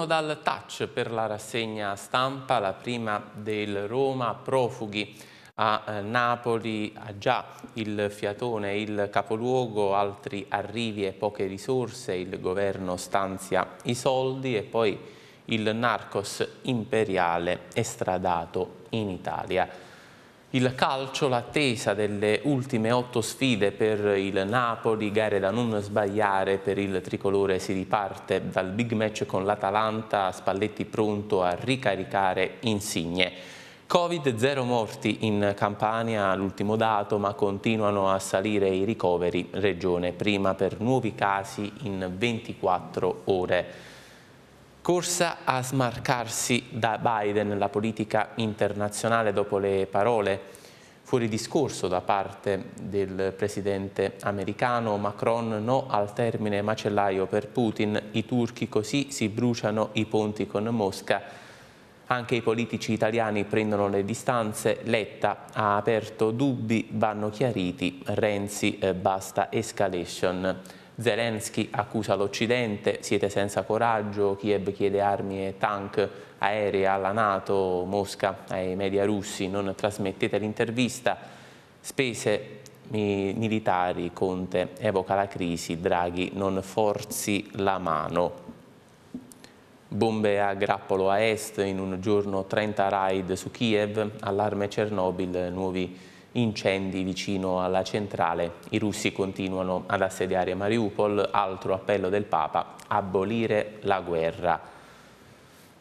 Ritorno dal touch per la rassegna stampa, la prima del Roma profughi a eh, Napoli ha già il fiatone, il capoluogo, altri arrivi e poche risorse, il governo stanzia i soldi e poi il narcos imperiale estradato in Italia. Il calcio, l'attesa delle ultime otto sfide per il Napoli, gare da non sbagliare per il tricolore, si riparte dal big match con l'Atalanta, Spalletti pronto a ricaricare insigne. Covid, zero morti in Campania, l'ultimo dato, ma continuano a salire i ricoveri regione, prima per nuovi casi in 24 ore corsa a smarcarsi da Biden nella politica internazionale dopo le parole fuori discorso da parte del presidente americano Macron no al termine macellaio per Putin, i turchi così si bruciano i ponti con Mosca anche i politici italiani prendono le distanze, Letta ha aperto dubbi, vanno chiariti, Renzi eh, basta escalation. Zelensky accusa l'Occidente, siete senza coraggio, Kiev chiede armi e tank aerei alla Nato, Mosca ai media russi, non trasmettete l'intervista, spese militari, Conte evoca la crisi, Draghi non forzi la mano. Bombe a grappolo a est in un giorno 30 raid su Kiev, allarme Chernobyl, nuovi incendi vicino alla centrale. I russi continuano ad assediare Mariupol, altro appello del Papa, abolire la guerra.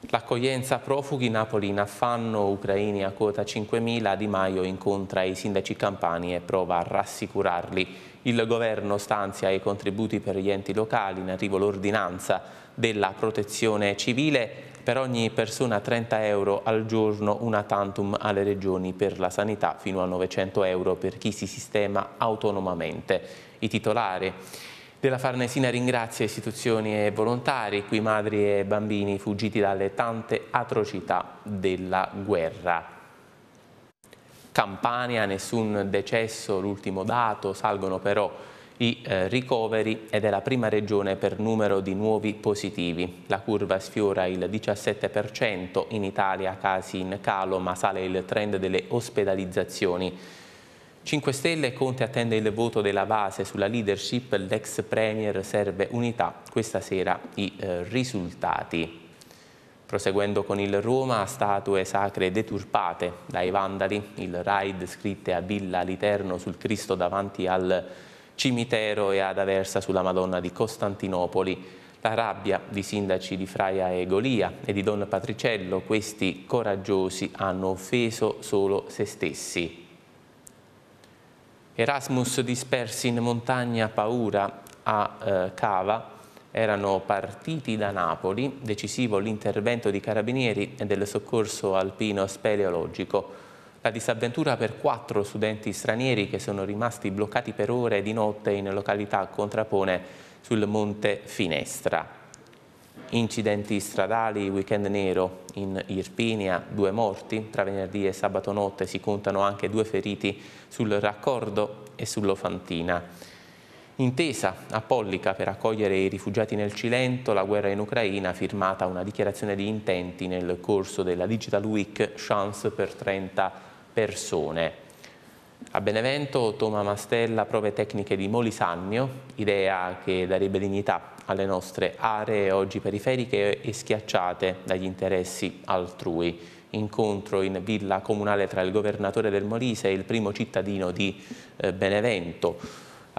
L'accoglienza profughi Napoli in affanno, ucraini a quota 5.000, Di Maio incontra i sindaci campani e prova a rassicurarli. Il governo stanzia i contributi per gli enti locali, in arrivo l'ordinanza della protezione civile per ogni persona 30 euro al giorno una tantum alle regioni per la sanità fino a 900 euro per chi si sistema autonomamente. I titolari della Farnesina ringrazia istituzioni e volontari, qui madri e bambini fuggiti dalle tante atrocità della guerra. Campania, nessun decesso, l'ultimo dato, salgono però i eh, ricoveri ed è la prima regione per numero di nuovi positivi. La curva sfiora il 17%, in Italia casi in calo ma sale il trend delle ospedalizzazioni. 5 Stelle, Conte attende il voto della base sulla leadership, l'ex Premier serve unità, questa sera i eh, risultati. Proseguendo con il Roma, statue sacre deturpate dai vandali, il raid scritte a Villa Literno sul Cristo davanti al cimitero e ad Aversa sulla Madonna di Costantinopoli. La rabbia di sindaci di Fraia e Golia e di Don Patriciello, questi coraggiosi hanno offeso solo se stessi. Erasmus dispersi in montagna paura a eh, Cava erano partiti da Napoli, decisivo l'intervento di carabinieri e del soccorso alpino speleologico. La disavventura per quattro studenti stranieri che sono rimasti bloccati per ore di notte in località Contrapone sul Monte Finestra. Incidenti stradali, weekend nero in Irpinia, due morti, tra venerdì e sabato notte si contano anche due feriti sul raccordo e sull'Ofantina. Intesa a Pollica per accogliere i rifugiati nel Cilento, la guerra in Ucraina, firmata una dichiarazione di intenti nel corso della Digital Week Chance per 30 persone. A Benevento Toma Mastella prove tecniche di Molisannio, idea che darebbe dignità alle nostre aree oggi periferiche e schiacciate dagli interessi altrui. Incontro in villa comunale tra il governatore del Molise e il primo cittadino di eh, Benevento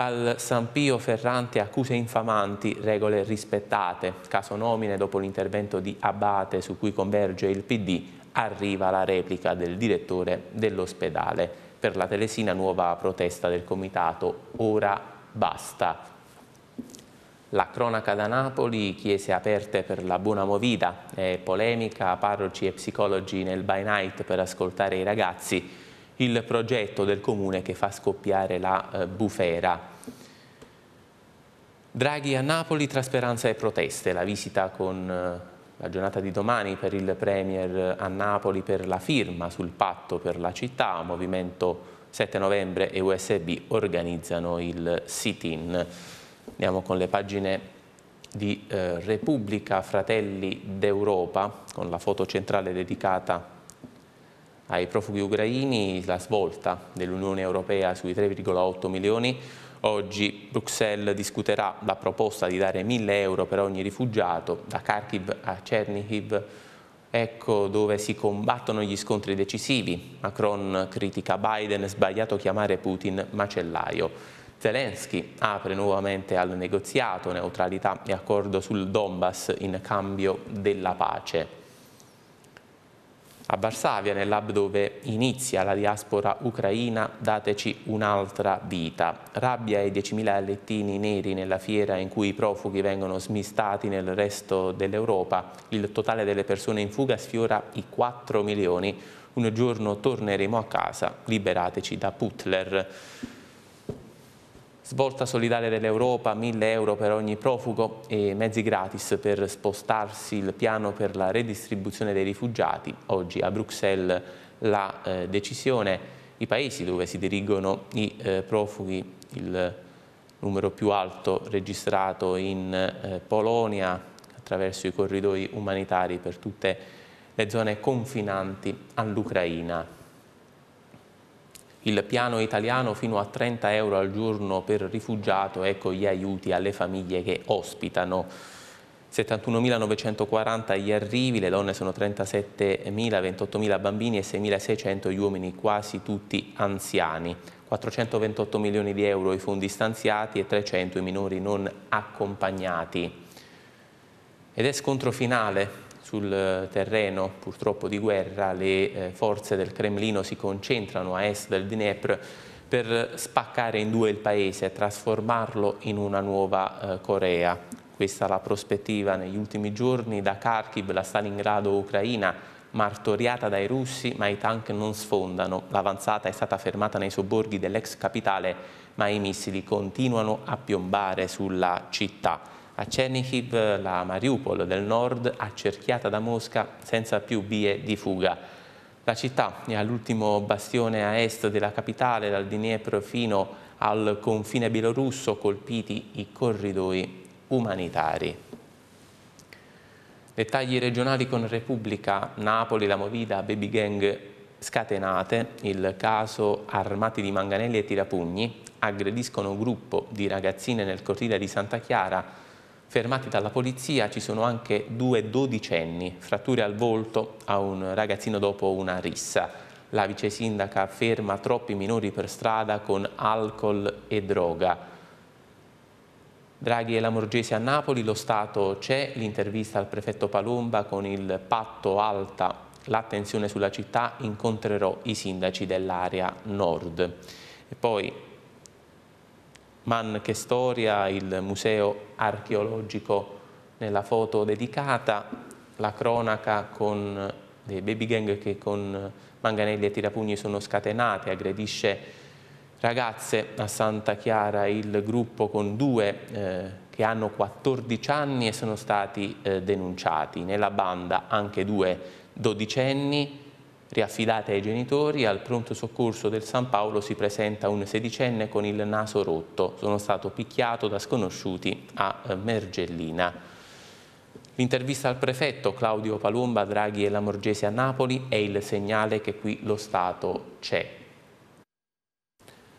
al San Pio Ferrante accuse infamanti, regole rispettate, caso nomine dopo l'intervento di Abate su cui converge il PD, arriva la replica del direttore dell'ospedale. Per la Telesina nuova protesta del comitato, ora basta. La cronaca da Napoli, chiese aperte per la buona movida, eh, polemica, parroci e psicologi nel by night per ascoltare i ragazzi, il progetto del comune che fa scoppiare la eh, bufera. Draghi a Napoli tra speranza e proteste, la visita con eh, la giornata di domani per il Premier a Napoli per la firma sul patto per la città, Movimento 7 novembre e USB organizzano il sit-in. Andiamo con le pagine di eh, Repubblica Fratelli d'Europa con la foto centrale dedicata ai profughi ucraini, la svolta dell'Unione Europea sui 3,8 milioni Oggi Bruxelles discuterà la proposta di dare 1000 euro per ogni rifugiato da Kharkiv a Chernihiv, ecco dove si combattono gli scontri decisivi. Macron critica Biden, sbagliato chiamare Putin macellaio. Zelensky apre nuovamente al negoziato neutralità e accordo sul Donbass in cambio della pace a Varsavia, nell'hub dove inizia la diaspora ucraina Dateci un'altra vita. Rabbia e 10.000 allettini neri nella fiera in cui i profughi vengono smistati nel resto dell'Europa. Il totale delle persone in fuga sfiora i 4 milioni. Un giorno torneremo a casa, liberateci da Putler svolta solidale dell'Europa, 1000 euro per ogni profugo e mezzi gratis per spostarsi il piano per la redistribuzione dei rifugiati. Oggi a Bruxelles la eh, decisione, i paesi dove si dirigono i eh, profughi, il numero più alto registrato in eh, Polonia attraverso i corridoi umanitari per tutte le zone confinanti all'Ucraina. Il piano italiano fino a 30 euro al giorno per rifugiato, ecco gli aiuti alle famiglie che ospitano. 71.940 gli arrivi, le donne sono 37.000, 28.000 bambini e 6.600 gli uomini, quasi tutti anziani. 428 milioni di euro i fondi stanziati e 300 i minori non accompagnati. Ed è scontro finale sul eh, terreno purtroppo di guerra le eh, forze del Cremlino si concentrano a est del Dnepr per spaccare in due il paese e trasformarlo in una nuova eh, Corea. Questa è la prospettiva negli ultimi giorni da Kharkiv, la Stalingrado ucraina, martoriata dai russi, ma i tank non sfondano. L'avanzata è stata fermata nei sobborghi dell'ex capitale, ma i missili continuano a piombare sulla città a Chernihiv la Mariupol del nord accerchiata da Mosca senza più vie di fuga. La città è all'ultimo bastione a est della capitale, dal Dniepro fino al confine bielorusso, colpiti i corridoi umanitari. Dettagli regionali con Repubblica, Napoli, la Movida, Baby Gang scatenate, il caso armati di manganelli e tirapugni, aggrediscono un gruppo di ragazzine nel cortile di Santa Chiara, Fermati dalla polizia ci sono anche due dodicenni, fratture al volto a un ragazzino dopo una rissa. La vice sindaca ferma troppi minori per strada con alcol e droga. Draghi e la Morgese a Napoli, lo Stato c'è, l'intervista al prefetto Palomba con il patto alta, l'attenzione sulla città, incontrerò i sindaci dell'area nord. E poi Man che storia, il museo archeologico nella foto dedicata, la cronaca con dei baby gang che con manganelli e tirapugni sono scatenate, aggredisce ragazze a Santa Chiara, il gruppo con due eh, che hanno 14 anni e sono stati eh, denunciati. Nella banda anche due dodicenni, Riaffidate ai genitori, al pronto soccorso del San Paolo si presenta un sedicenne con il naso rotto. Sono stato picchiato da sconosciuti a eh, Mergellina. L'intervista al prefetto Claudio Palomba, Draghi e Lamorgese a Napoli è il segnale che qui lo Stato c'è.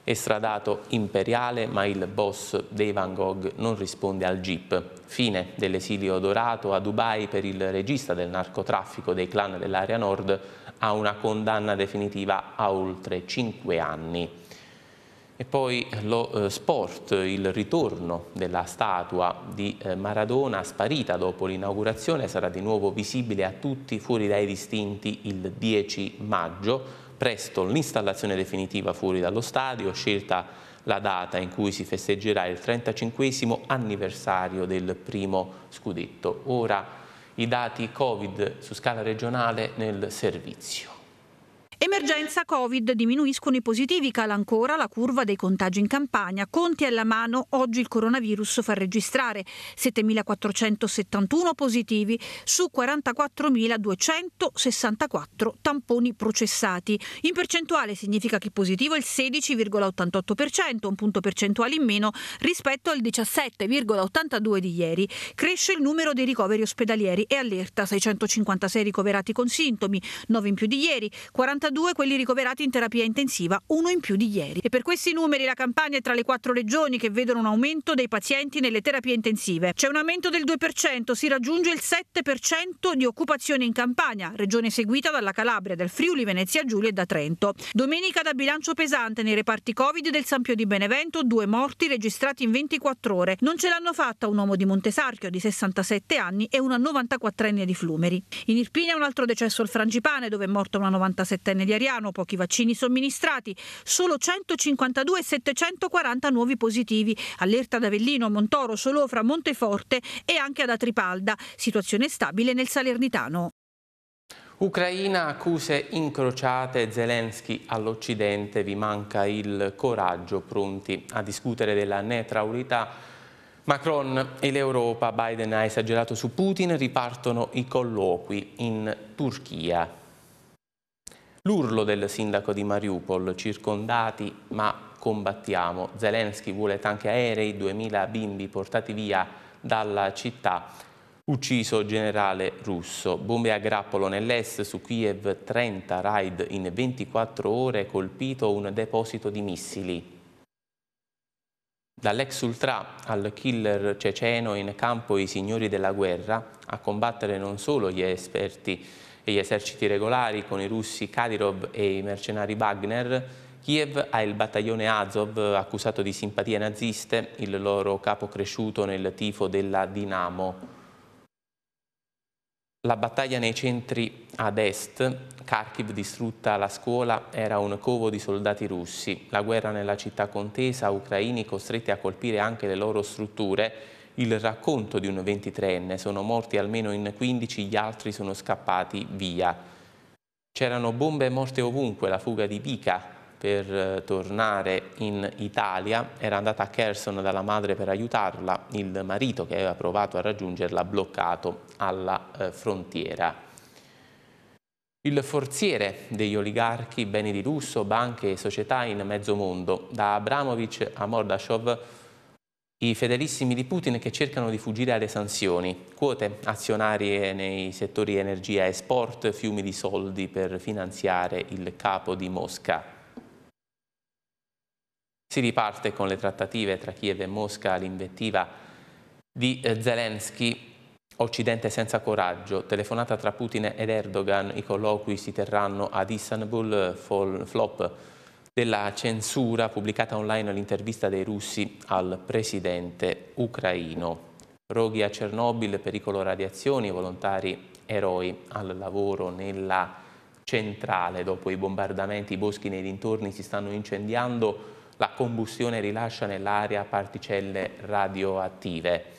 Estradato imperiale, ma il boss dei Van Gogh non risponde al jeep. Fine dell'esilio dorato a Dubai per il regista del narcotraffico dei clan dell'area nord a una condanna definitiva a oltre 5 anni. E poi lo eh, sport, il ritorno della statua di eh, Maradona sparita dopo l'inaugurazione sarà di nuovo visibile a tutti fuori dai distinti il 10 maggio presto l'installazione definitiva fuori dallo stadio, scelta la data in cui si festeggerà il 35 anniversario del primo scudetto. Ora i dati Covid su scala regionale nel servizio. Emergenza Covid, diminuiscono i positivi, cala ancora la curva dei contagi in campagna. Conti alla mano, oggi il coronavirus fa registrare 7.471 positivi su 44.264 tamponi processati. In percentuale significa che positivo è il 16,88%, un punto percentuale in meno rispetto al 17,82% di ieri. Cresce il numero dei ricoveri ospedalieri e allerta 656 ricoverati con sintomi, 9 in più di ieri, 42 42 quelli ricoverati in terapia intensiva, uno in più di ieri. E per questi numeri la Campania è tra le quattro regioni che vedono un aumento dei pazienti nelle terapie intensive. C'è un aumento del 2%, si raggiunge il 7% di occupazione in Campania, regione seguita dalla Calabria, dal Friuli, Venezia Giulia e da Trento. Domenica da bilancio pesante nei reparti Covid del San Pio di Benevento, due morti registrati in 24 ore. Non ce l'hanno fatta un uomo di Montesarchio di 67 anni e una 94enne di Flumeri. In Irpina un altro decesso al Frangipane dove è morta una 97enne Ottenne di Ariano, pochi vaccini somministrati, solo 152 e 740 nuovi positivi, allerta ad Avellino, Montoro, Solofra, Monteforte e anche ad Atripalda, situazione stabile nel Salernitano. Ucraina accuse incrociate, Zelensky all'Occidente, vi manca il coraggio, pronti a discutere della neutralità. Macron e l'Europa, Biden ha esagerato su Putin, ripartono i colloqui in Turchia. L'urlo del sindaco di Mariupol, circondati ma combattiamo. Zelensky vuole tanche aerei, 2000 bimbi portati via dalla città. Ucciso generale russo. Bombe a grappolo nell'est su Kiev, 30 raid in 24 ore, colpito un deposito di missili. Dall'ex ultra al killer ceceno in campo i signori della guerra, a combattere non solo gli esperti e gli eserciti regolari con i russi Kadyrov e i mercenari Wagner, Kiev ha il battaglione Azov accusato di simpatie naziste, il loro capo cresciuto nel tifo della Dinamo. La battaglia nei centri ad est, Kharkiv distrutta la scuola, era un covo di soldati russi. La guerra nella città contesa, ucraini costretti a colpire anche le loro strutture, il racconto di un 23enne, sono morti almeno in 15, gli altri sono scappati via. C'erano bombe e morte ovunque, la fuga di Pica per eh, tornare in Italia, era andata a Kherson dalla madre per aiutarla, il marito che aveva provato a raggiungerla bloccato alla eh, frontiera. Il forziere degli oligarchi, beni di lusso, banche e società in mezzo mondo, da Abramovic a Mordashov, i fedelissimi di Putin che cercano di fuggire alle sanzioni, quote azionarie nei settori energia e sport, fiumi di soldi per finanziare il capo di Mosca. Si riparte con le trattative tra Kiev e Mosca all'invettiva di eh, Zelensky Occidente senza coraggio, telefonata tra Putin ed Erdogan, i colloqui si terranno ad Istanbul, eh, flop della censura pubblicata online all'intervista dei russi al presidente ucraino. Roghi a Chernobyl, pericolo radiazioni, volontari eroi al lavoro nella centrale. Dopo i bombardamenti i boschi nei dintorni si stanno incendiando, la combustione rilascia nell'aria particelle radioattive.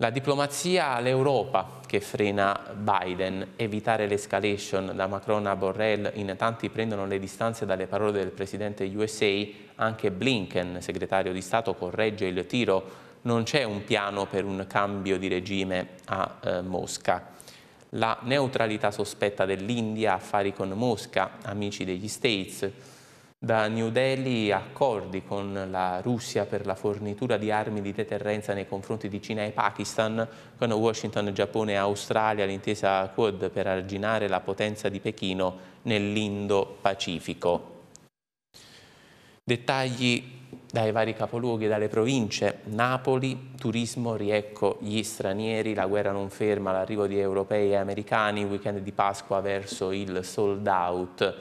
La diplomazia all'Europa che frena Biden, evitare l'escalation da Macron a Borrell, in tanti prendono le distanze dalle parole del presidente USA, anche Blinken, segretario di Stato, corregge il tiro, non c'è un piano per un cambio di regime a eh, Mosca. La neutralità sospetta dell'India, affari con Mosca, amici degli States, da New Delhi accordi con la Russia per la fornitura di armi di deterrenza nei confronti di Cina e Pakistan, con Washington, Giappone e Australia l'intesa Quad per arginare la potenza di Pechino nell'Indo-Pacifico. Dettagli dai vari capoluoghi, e dalle province, Napoli, turismo, riecco gli stranieri, la guerra non ferma, l'arrivo di europei e americani, weekend di Pasqua verso il sold out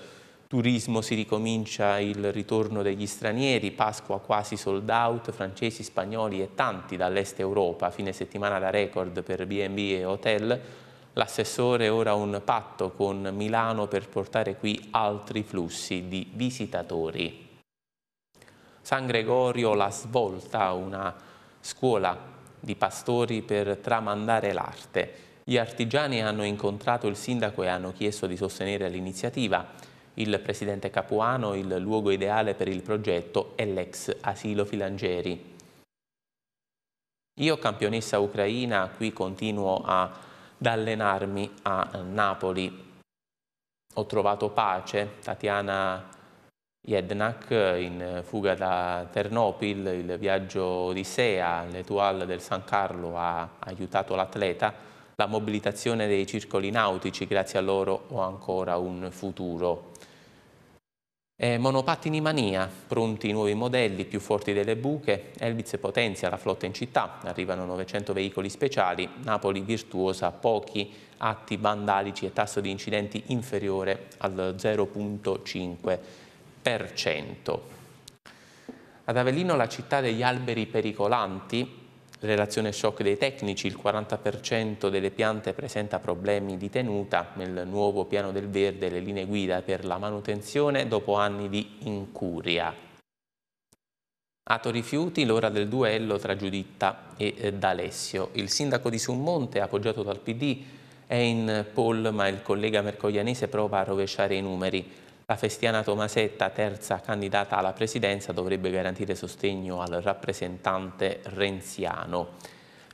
turismo si ricomincia il ritorno degli stranieri, Pasqua quasi sold out, francesi, spagnoli e tanti dall'est Europa, fine settimana da record per B&B e hotel, L'assessore ora un patto con Milano per portare qui altri flussi di visitatori. San Gregorio La Svolta, una scuola di pastori per tramandare l'arte. Gli artigiani hanno incontrato il sindaco e hanno chiesto di sostenere l'iniziativa. Il presidente Capuano, il luogo ideale per il progetto è l'ex asilo Filangieri. Io campionessa ucraina qui continuo ad allenarmi a Napoli. Ho trovato pace, Tatiana Jednak in fuga da Ternopil, il viaggio Odissea, l'Etoile del San Carlo ha aiutato l'atleta, la mobilitazione dei circoli nautici, grazie a loro ho ancora un futuro. Eh, monopattini mania, pronti i nuovi modelli più forti delle buche, Elvis potenzia la flotta in città, arrivano 900 veicoli speciali, Napoli virtuosa, pochi atti vandalici e tasso di incidenti inferiore al 0,5%. Ad Avellino la città degli alberi pericolanti Relazione shock dei tecnici, il 40% delle piante presenta problemi di tenuta nel nuovo piano del verde le linee guida per la manutenzione dopo anni di incuria. Ato rifiuti l'ora del duello tra Giuditta e eh, D'Alessio. Il sindaco di Summonte, appoggiato dal PD, è in poll ma il collega mercoglianese prova a rovesciare i numeri. La Festiana Tomasetta, terza candidata alla presidenza, dovrebbe garantire sostegno al rappresentante renziano.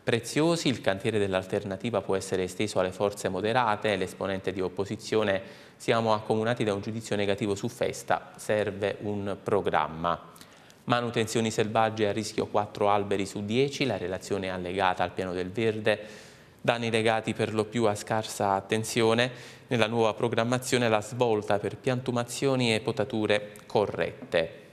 Preziosi, il cantiere dell'alternativa può essere esteso alle forze moderate, l'esponente di opposizione siamo accomunati da un giudizio negativo su Festa, serve un programma. Manutenzioni selvagge a rischio 4 alberi su 10, la relazione allegata al piano del verde danni legati per lo più a scarsa attenzione, nella nuova programmazione la svolta per piantumazioni e potature corrette.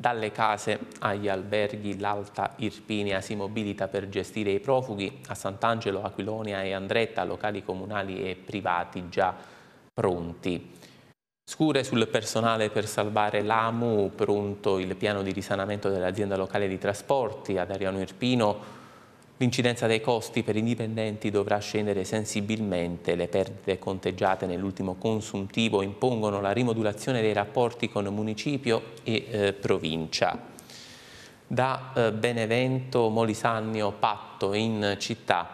Dalle case agli alberghi l'Alta Irpinia si mobilita per gestire i profughi, a Sant'Angelo, Aquilonia e Andretta locali comunali e privati già pronti. Scure sul personale per salvare l'AMU, pronto il piano di risanamento dell'azienda locale di trasporti ad Ariano Irpino, L'incidenza dei costi per indipendenti dovrà scendere sensibilmente. Le perdite conteggiate nell'ultimo consuntivo impongono la rimodulazione dei rapporti con municipio e eh, provincia. Da eh, Benevento, Molisannio, Patto in città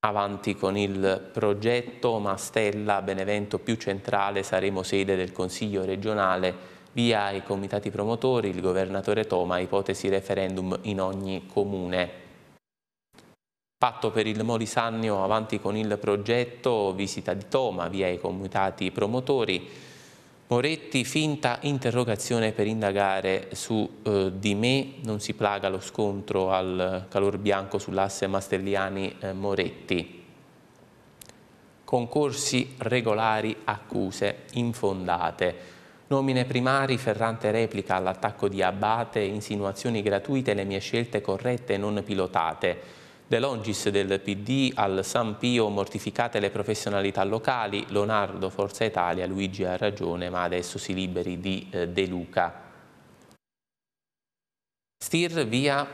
avanti con il progetto Mastella Benevento più centrale saremo sede del Consiglio regionale via i comitati promotori, il governatore Toma, ipotesi referendum in ogni comune. Patto per il Molisannio avanti con il progetto, visita di Toma via i comitati promotori. Moretti, finta interrogazione per indagare su eh, di me, non si plaga lo scontro al calor bianco sull'asse Mastelliani-Moretti. Eh, Concorsi regolari, accuse infondate. Nomine primari, Ferrante replica all'attacco di Abate, insinuazioni gratuite, le mie scelte corrette e non pilotate. De Longis del PD al San Pio mortificate le professionalità locali, Leonardo Forza Italia, Luigi ha ragione ma adesso si liberi di eh, De Luca. Stir via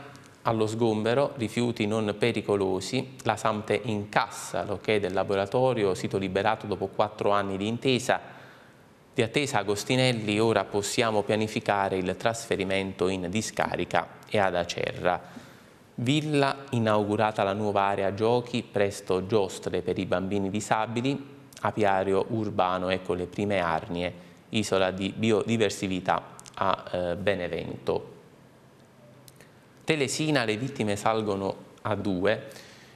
allo sgombero rifiuti non pericolosi, la Samte incassa l'ok del laboratorio, sito liberato dopo quattro anni di intesa. Di attesa Agostinelli ora possiamo pianificare il trasferimento in discarica e ad Acerra. Villa inaugurata la nuova area giochi, presto giostre per i bambini disabili, apiario urbano, ecco le prime arnie, isola di biodiversità a eh, Benevento. Telesina le vittime salgono a due,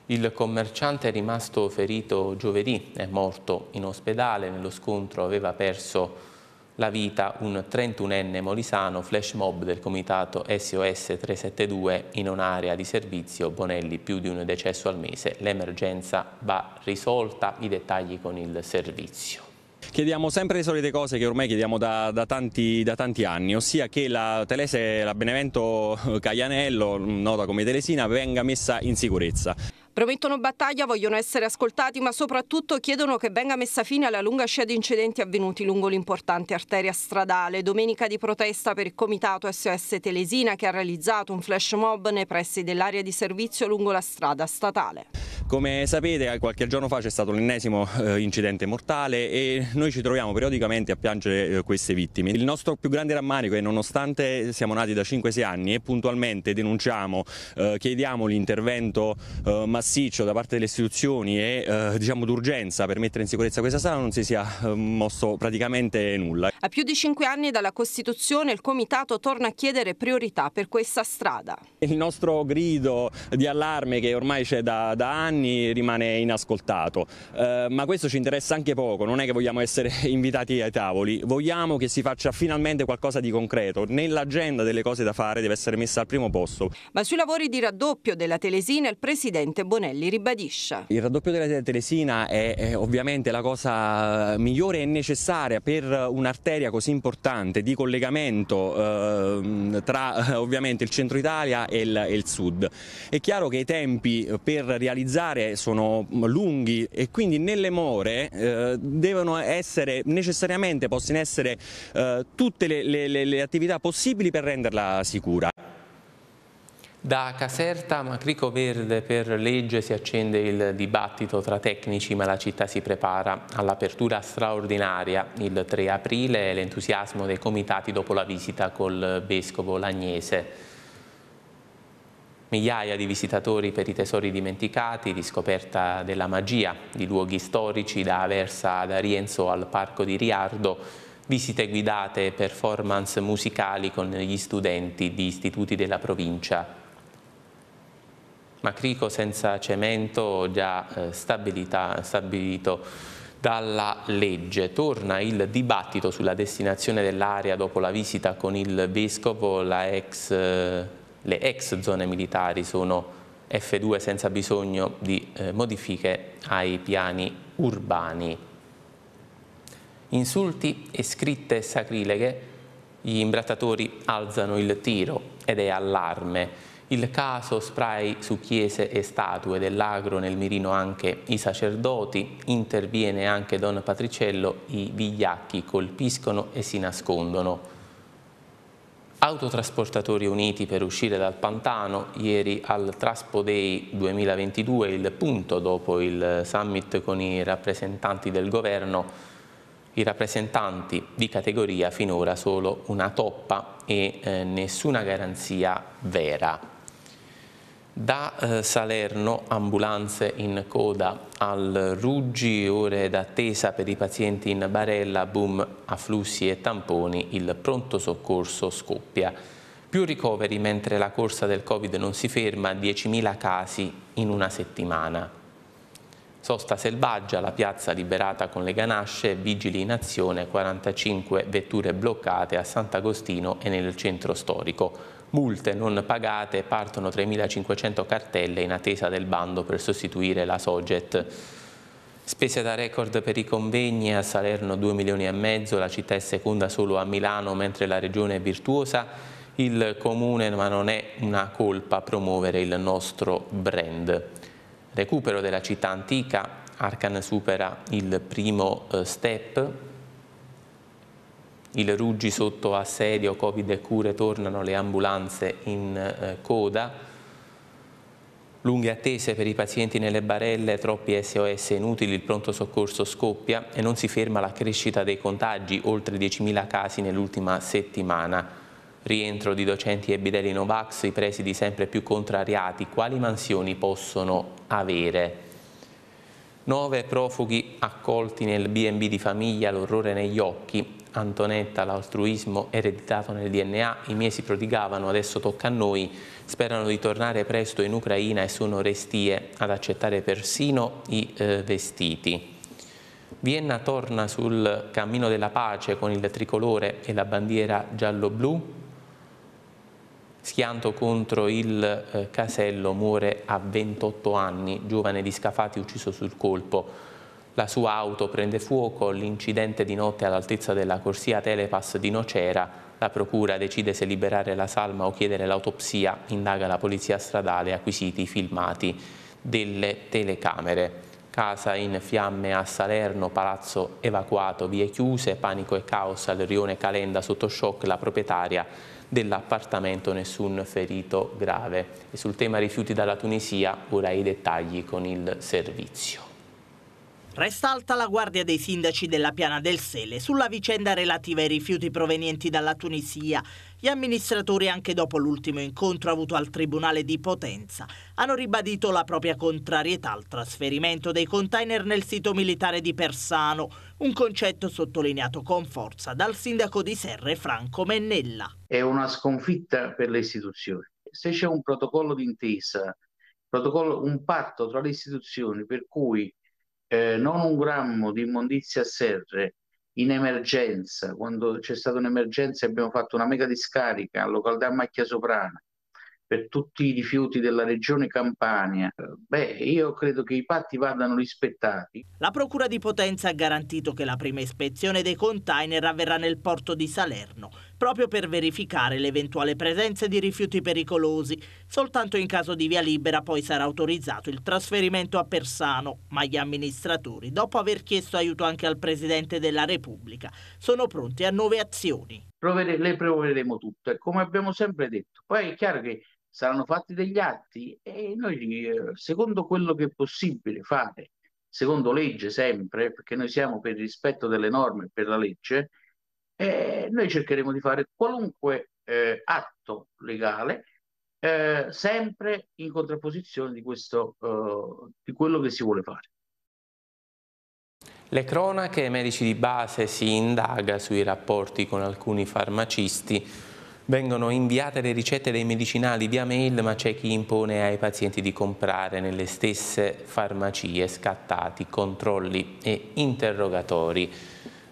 il commerciante è rimasto ferito giovedì è morto in ospedale, nello scontro aveva perso la vita un 31enne molisano flash mob del comitato SOS 372 in un'area di servizio Bonelli più di un decesso al mese. L'emergenza va risolta, i dettagli con il servizio. Chiediamo sempre le solite cose che ormai chiediamo da, da, tanti, da tanti, anni, ossia che la Telese, la Benevento Caglianello, nota come Telesina, venga messa in sicurezza. Promettono battaglia, vogliono essere ascoltati, ma soprattutto chiedono che venga messa fine alla lunga scia di incidenti avvenuti lungo l'importante arteria stradale. Domenica di protesta per il comitato SOS Telesina che ha realizzato un flash mob nei pressi dell'area di servizio lungo la strada statale. Come sapete qualche giorno fa c'è stato l'ennesimo eh, incidente mortale e noi ci troviamo periodicamente a piangere eh, queste vittime. Il nostro più grande rammarico è nonostante siamo nati da 5-6 anni e puntualmente denunciamo, eh, chiediamo l'intervento eh, massiccio da parte delle istituzioni e eh, diciamo d'urgenza per mettere in sicurezza questa sala non si sia eh, mosso praticamente nulla. A più di 5 anni dalla Costituzione il Comitato torna a chiedere priorità per questa strada. Il nostro grido di allarme che ormai c'è da, da anni anni rimane inascoltato. Eh, ma questo ci interessa anche poco, non è che vogliamo essere invitati ai tavoli, vogliamo che si faccia finalmente qualcosa di concreto, nell'agenda delle cose da fare deve essere messa al primo posto. Ma sui lavori di raddoppio della Telesina il Presidente Bonelli ribadisce. Il raddoppio della Telesina è, è ovviamente la cosa eh, migliore e necessaria per un'arteria così importante di collegamento ehm, eh, tra ovviamente il centro Italia e il, e il sud. È chiaro che i tempi per realizzare lavorare, sono lunghi e quindi nelle more eh, devono essere necessariamente poste in essere eh, tutte le, le, le attività possibili per renderla sicura. Da Caserta, Macrico Verde per legge si accende il dibattito tra tecnici ma la città si prepara all'apertura straordinaria il 3 aprile e l'entusiasmo dei comitati dopo la visita col vescovo Lagnese migliaia di visitatori per i tesori dimenticati, riscoperta della magia di luoghi storici da Aversa ad Arienzo al Parco di Riardo, visite guidate e performance musicali con gli studenti di istituti della provincia. Macrico senza cemento già eh, stabilito dalla legge. Torna il dibattito sulla destinazione dell'area dopo la visita con il vescovo, la ex eh, le ex zone militari sono F2 senza bisogno di eh, modifiche ai piani urbani. Insulti e scritte sacrileghe, gli imbrattatori alzano il tiro ed è allarme. Il caso spray su chiese e statue dell'agro nel mirino anche i sacerdoti, interviene anche Don Patriciello, i vigliacchi colpiscono e si nascondono. Autotrasportatori uniti per uscire dal pantano, ieri al Traspo Day 2022, il punto dopo il summit con i rappresentanti del governo, i rappresentanti di categoria finora solo una toppa e eh, nessuna garanzia vera da eh, Salerno ambulanze in coda al Ruggi, ore d'attesa per i pazienti in Barella, boom, afflussi e tamponi, il pronto soccorso scoppia. Più ricoveri mentre la corsa del Covid non si ferma, 10.000 casi in una settimana. Sosta selvaggia, la piazza liberata con le ganasce, vigili in azione, 45 vetture bloccate a Sant'Agostino e nel centro storico. Multe non pagate, partono 3.500 cartelle in attesa del bando per sostituire la Soget. Spese da record per i convegni, a Salerno 2 milioni e mezzo, la città è seconda solo a Milano mentre la regione è virtuosa. Il comune, ma non è una colpa promuovere il nostro brand. Recupero della città antica, Arcan supera il primo eh, step, il Ruggi sotto assedio, Covid e cure, tornano le ambulanze in eh, coda, lunghe attese per i pazienti nelle barelle, troppi SOS inutili, il pronto soccorso scoppia e non si ferma la crescita dei contagi, oltre 10.000 casi nell'ultima settimana. Rientro di docenti e bideli Novax, i presidi sempre più contrariati, quali mansioni possono avere? Nove profughi accolti nel B&B di famiglia, l'orrore negli occhi, Antonetta, l'altruismo ereditato nel DNA, i miei si prodigavano, adesso tocca a noi, sperano di tornare presto in Ucraina e sono restie ad accettare persino i eh, vestiti. Vienna torna sul cammino della pace con il tricolore e la bandiera giallo-blu, schianto contro il eh, casello, muore a 28 anni, giovane di Scafati ucciso sul colpo, la sua auto prende fuoco, l'incidente di notte all'altezza della corsia Telepass di Nocera, la procura decide se liberare la salma o chiedere l'autopsia, indaga la polizia stradale, acquisiti i filmati delle telecamere. Casa in fiamme a Salerno, palazzo evacuato, vie chiuse, panico e caos al rione Calenda sotto shock la proprietaria dell'appartamento, nessun ferito grave. E sul tema rifiuti dalla Tunisia, ora i dettagli con il servizio. Resta alta la guardia dei sindaci della Piana del Sele sulla vicenda relativa ai rifiuti provenienti dalla Tunisia. Gli amministratori, anche dopo l'ultimo incontro avuto al Tribunale di Potenza, hanno ribadito la propria contrarietà al trasferimento dei container nel sito militare di Persano, un concetto sottolineato con forza dal sindaco di Serre Franco Mennella. È una sconfitta per le istituzioni. Se c'è un protocollo d'intesa, un patto tra le istituzioni per cui eh, non un grammo di immondizia a serre in emergenza, quando c'è stata un'emergenza abbiamo fatto una mega discarica a località Macchia Soprana per tutti i rifiuti della regione Campania. Beh, io credo che i patti vadano rispettati. La Procura di Potenza ha garantito che la prima ispezione dei container avverrà nel porto di Salerno proprio per verificare l'eventuale presenza di rifiuti pericolosi. Soltanto in caso di via libera poi sarà autorizzato il trasferimento a Persano, ma gli amministratori, dopo aver chiesto aiuto anche al Presidente della Repubblica, sono pronti a nuove azioni. Provede, le proveremo tutte, come abbiamo sempre detto. Poi è chiaro che saranno fatti degli atti e noi, eh, secondo quello che è possibile fare, secondo legge sempre, perché noi siamo per il rispetto delle norme e per la legge, eh, noi cercheremo di fare qualunque eh, atto legale eh, sempre in contrapposizione di, questo, eh, di quello che si vuole fare. Le cronache ai medici di base si indaga sui rapporti con alcuni farmacisti. Vengono inviate le ricette dei medicinali via mail, ma c'è chi impone ai pazienti di comprare nelle stesse farmacie scattati controlli e interrogatori.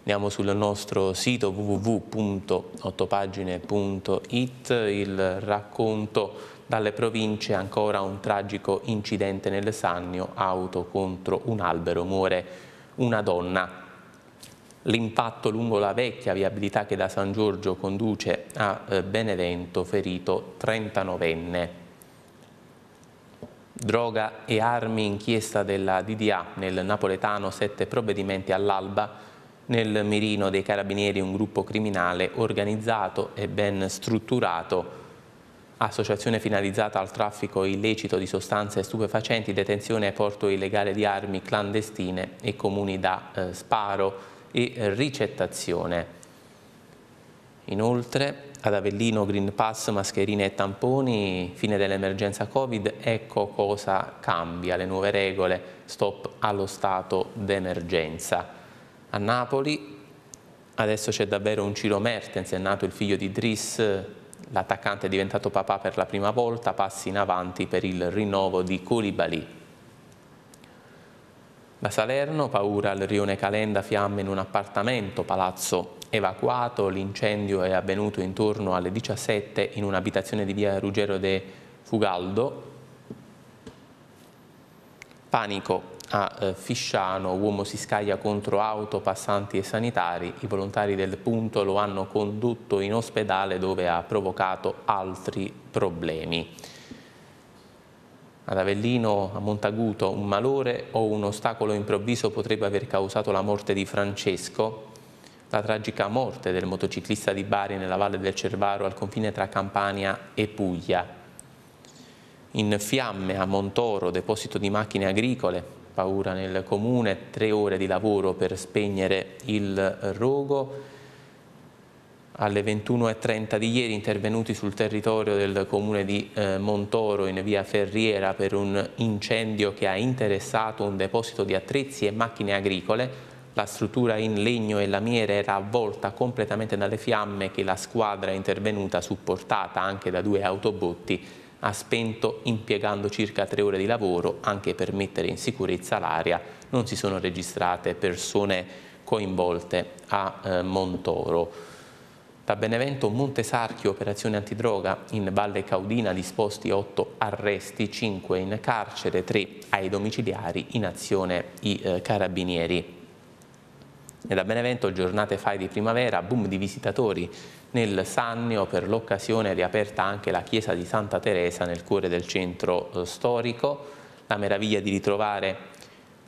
Andiamo sul nostro sito www.ottopagine.it, il racconto dalle province ancora un tragico incidente nel Sannio, auto contro un albero, muore una donna. L'impatto lungo la vecchia viabilità che da San Giorgio conduce a eh, Benevento, ferito 39enne. Droga e armi, inchiesta della DDA nel napoletano, sette provvedimenti all'alba nel mirino dei carabinieri un gruppo criminale organizzato e ben strutturato, associazione finalizzata al traffico illecito di sostanze stupefacenti, detenzione e porto illegale di armi clandestine e comuni da eh, sparo e ricettazione. Inoltre ad Avellino Green Pass, mascherine e tamponi, fine dell'emergenza Covid, ecco cosa cambia, le nuove regole, stop allo stato d'emergenza a Napoli, adesso c'è davvero un Ciro Mertens, è nato il figlio di Driss, l'attaccante è diventato papà per la prima volta, passi in avanti per il rinnovo di Koulibaly. Da Salerno, paura al rione Calenda, fiamme in un appartamento, palazzo evacuato, l'incendio è avvenuto intorno alle 17 in un'abitazione di via Ruggero de Fugaldo. Panico, a eh, Fisciano, uomo si scaglia contro auto, passanti e sanitari, i volontari del punto lo hanno condotto in ospedale dove ha provocato altri problemi. Ad Avellino, a Montaguto, un malore o un ostacolo improvviso potrebbe aver causato la morte di Francesco, la tragica morte del motociclista di Bari nella valle del Cervaro al confine tra Campania e Puglia. In fiamme a Montoro, deposito di macchine agricole, paura nel comune, tre ore di lavoro per spegnere il rogo. Alle 21.30 di ieri intervenuti sul territorio del comune di eh, Montoro in via Ferriera per un incendio che ha interessato un deposito di attrezzi e macchine agricole. La struttura in legno e lamiere era avvolta completamente dalle fiamme che la squadra intervenuta, supportata anche da due autobotti, ha spento impiegando circa tre ore di lavoro anche per mettere in sicurezza l'area. Non si sono registrate persone coinvolte a eh, Montoro. Da Benevento, Monte Montesarchio, operazione antidroga, in Valle Caudina disposti 8 arresti, 5 in carcere, 3 ai domiciliari, in azione i eh, carabinieri. E da Benevento, giornate fai di primavera, boom di visitatori, nel Sannio per l'occasione è riaperta anche la chiesa di Santa Teresa nel cuore del centro eh, storico, la meraviglia di ritrovare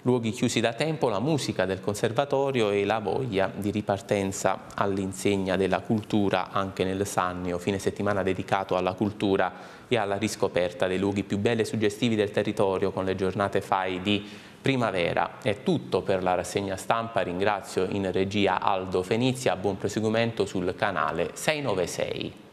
luoghi chiusi da tempo, la musica del conservatorio e la voglia di ripartenza all'insegna della cultura anche nel Sannio, fine settimana dedicato alla cultura e alla riscoperta dei luoghi più belli e suggestivi del territorio con le giornate FAI di primavera. È tutto per la rassegna stampa, ringrazio in regia Aldo Fenizia, buon proseguimento sul canale 696.